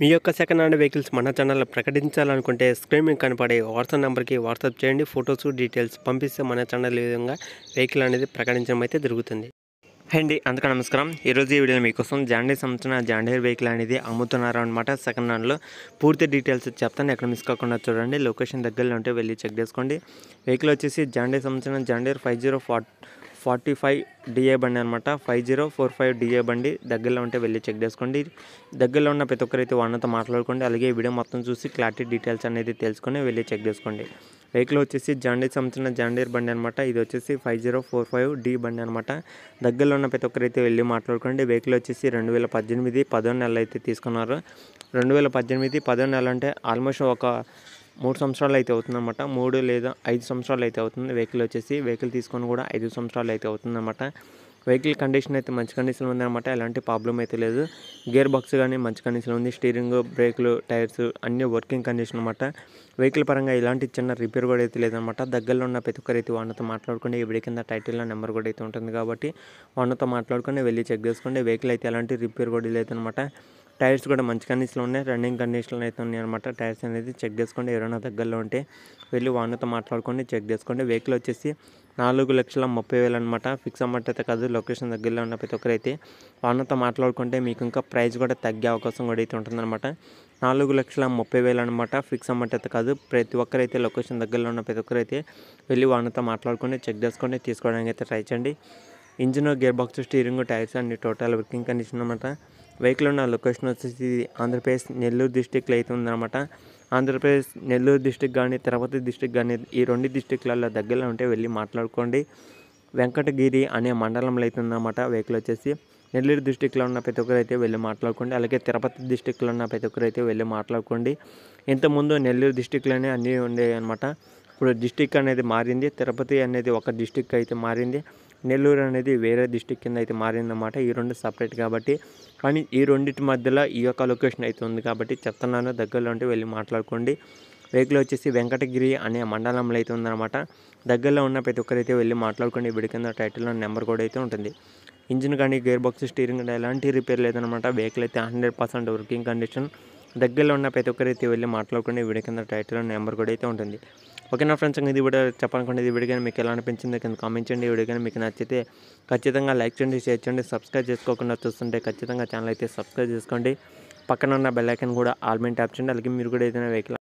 మీ యొక్క second hand vehicles మన ఛానల్లో ప్రకటించాలనుకుంటే స్క్రీన్ మీకు కనపడే వాట్సాప్ నెంబర్కి వాట్సాప్ చేయండి ఫొటోస్ డీటెయిల్స్ పంపిస్తే మన ఛానల్ విధంగా వెహికల్ అనేది ప్రకటించడం అయితే జరుగుతుంది అండి అందుకే నమస్కారం ఈరోజు ఈ వీడియో మీకోసం జాండీ సంబంధించిన జాండీర్ వెహికల్ అనేది అమ్ముతున్నారు అనమాట సెకండ్ హ్యాండ్లో పూర్తి డీటెయిల్స్ చెప్తాను ఎక్కడ మిస్ కాకుండా చూడండి లొకేషన్ దగ్గరలో ఉంటే వెళ్ళి చెక్ చేసుకోండి వెహికల్ వచ్చేసి జాండీ సంబంధించిన John Deere five zero forty five DA బండి అనమాట five zero four five DA బండి దగ్గరలో ఉంటే వెళ్ళి చెక్ చేసుకోండి దగ్గరలో ఉన్న ప్రతి ఒక్కరైతే వాళ్ళతో మాట్లాడుకోండి అలాగే వీడియో మొత్తం చూసి క్లారిటీ డీటెయిల్స్ అనేది తెలుసుకొని వెళ్ళి చెక్ చేసుకోండి వెహికల్ వచ్చేసి జాండీర్ సంబంధించిన జాండీర్ బండి అనమాట ఇది వచ్చేసి five zero four five D బండి అనమాట దగ్గరలో ఉన్న ప్రతి ఒక్కరైతే వెళ్ళి మాట్లాడుకోండి వెహికల్ వచ్చేసి రెండు వేల పద్దెనిమిది పదో నెల అయితే తీసుకున్నారు రెండు వేల పద్దెనిమిది పదో నెల అంటే ఆల్మోస్ట్ ఒక మూడు సంవత్సరాలు అయితే అవుతుందన్నమాట మూడు లేదా ఐదు సంవత్సరాలు అయితే అవుతుంది వెహికల్ వచ్చేసి వెహికల్ తీసుకొని కూడా ఐదు సంవత్సరాలు అయితే అవుతుందన్నమాట వెహికల్ కండిషన్ అయితే మంచి కండిషన్లో ఉందన్నమాట ఎలాంటి ప్రాబ్లం అయితే లేదు గేర్ బాక్స్ కానీ మంచి కండిషన్లో ఉంది స్టీరింగ్ బ్రేకులు టైర్స్ అన్నీ వర్కింగ్ కండిషన్ అనమాట వెహికల్ పరంగా ఇలాంటి చిన్న రిపేర్ కూడా అయితే లేదనమాట దగ్గరలో ఉన్న ప్రతి ఒక్కరు అయితే వాళ్ళతో మాట్లాడుకుంటే ఇప్పుడు కింద టైటిల్లో నెంబర్ కూడా అయితే ఉంటుంది కాబట్టి వాళ్ళతో మాట్లాడుకుని వెళ్ళి చెక్ చేసుకోండి వెహికల్ అయితే ఎలాంటి రిపేర్ కూడా లేదనమాట టైర్స్ కూడా మంచి కండిషన్లో ఉన్నాయి రన్నింగ్ కండిషన్లో అయితే ఉన్నాయి అనమాట టైర్స్ అనేది చెక్ చేసుకోండి ఎవరైనా దగ్గరలో ఉంటే వెళ్ళి వానతో మాట్లాడుకోండి చెక్ చేసుకోండి వెహికల్ వచ్చేసి నాలుగు లక్షల ముప్పై వేలు అనమాట ఫిక్స్ అమౌంట్ అయితే కాదు లొకేషన్ దగ్గరలో ఉన్న ప్రతి ఒక్కరైతే వానతో మాట్లాడుకుంటే మీకు ఇంకా ప్రైస్ కూడా తగ్గే అవకాశం కూడా అయితే ఉంటుందన్నమాట నాలుగు లక్షల ముప్పై వేలు అనమాట ఫిక్స్ అమౌంట్ అయితే కాదు ప్రతి ఒక్కరైతే లొకేషన్ దగ్గరలో ఉన్న ప్రతి ఒక్కరైతే వెళ్ళి వానతో మాట్లాడుకొని చెక్ చేసుకోండి తీసుకోవడానికి అయితే ట్రై చేయండి engine gear box steering tyres and total working condition అనమాట వెహికల్ ఉన్న లొకేషన్ వచ్చేసి ఆంధ్రప్రదేశ్ నెల్లూరు డిస్టిక్లో అయితే ఉందన్నమాట ఆంధ్రప్రదేశ్ నెల్లూరు డిస్టిక్ కానీ తిరుపతి డిస్టిక్ కానీ ఈ రెండు డిస్టిక్లలో దగ్గరలో ఉంటే వెళ్ళి మాట్లాడుకోండి వెంకటగిరి అనే మండలంలో అయితే ఉందన్నమాట వెహికల్ వచ్చేసి నెల్లూరు డిస్టిక్లో ఉన్న ప్రతి ఒక్కరు అయితే వెళ్ళి మాట్లాడుకోండి అలాగే తిరుపతి డిస్టిక్లో ఉన్న ప్రతి ఒక్కరు అయితే వెళ్ళి మాట్లాడుకోండి ఇంతకుముందు నెల్లూరు డిస్టిక్లోనే అన్నీ ఉండేవి అనమాట ఇప్పుడు డిస్టిక్ అనేది మారింది తిరుపతి అనేది ఒక డిస్టిక్ అయితే మారింది నెల్లూరు అనేది వేరే డిస్టిక్ కింద అయితే మారిందన్నమాట ఈ రెండు సపరేట్ కాబట్టి కానీ ఈ రెండింటి మధ్యలో ఈ యొక్క లొకేషన్ అయితే ఉంది కాబట్టి చెత్తనాను దగ్గరలో ఉంటే వెళ్ళి మాట్లాడుకోండి వెహికల్ వచ్చేసి వెంకటగిరి అనే మండలంలో అయితే ఉందన్నమాట దగ్గరలో ఉన్న ప్రతి ఒక్కరైతే వెళ్ళి మాట్లాడుకోండి వీడి కింద టైటిల్లో నెంబర్ కూడా అయితే ఉంటుంది ఇంజిన్ కానీ గేర్ బాక్స్ స్టీరింగ్ కానీ ఎలాంటి రిపేర్ లేదనమాట వెహికల్ అయితే హండ్రెడ్ పర్సెంట్ వర్కింగ్ కండిషన్ దగ్గరలో ఉన్న ప్రతి అయితే వెళ్ళి మాట్లాడుకునే వీడియో కింద టైటిల్ నెంబర్ కూడా అయితే ఉంటుంది ఓకేనా ఫ్రెండ్స్ ఇది కూడా చెప్పాలనుకుంటే ఇది వీడియో మీకు ఎలా అనిపించిందో కింద కామెంట్ చేయండి వీడియో కానీ మీకు నచ్చితే ఖచ్చితంగా లైక్ చేయండి షేర్ చేయండి సబ్స్క్రైబ్ చేసుకోకుండా చూస్తుంటే ఖచ్చితంగా ఛానల్ అయితే సబ్స్క్రైబ్ చేసుకోండి పక్కన ఉన్న బెల్లైకన్ కూడా ఆల్మెంట్ మెయిన్ ట్యాప్ చేయండి అలాగే మీరు కూడా ఏదైనా వెహికల్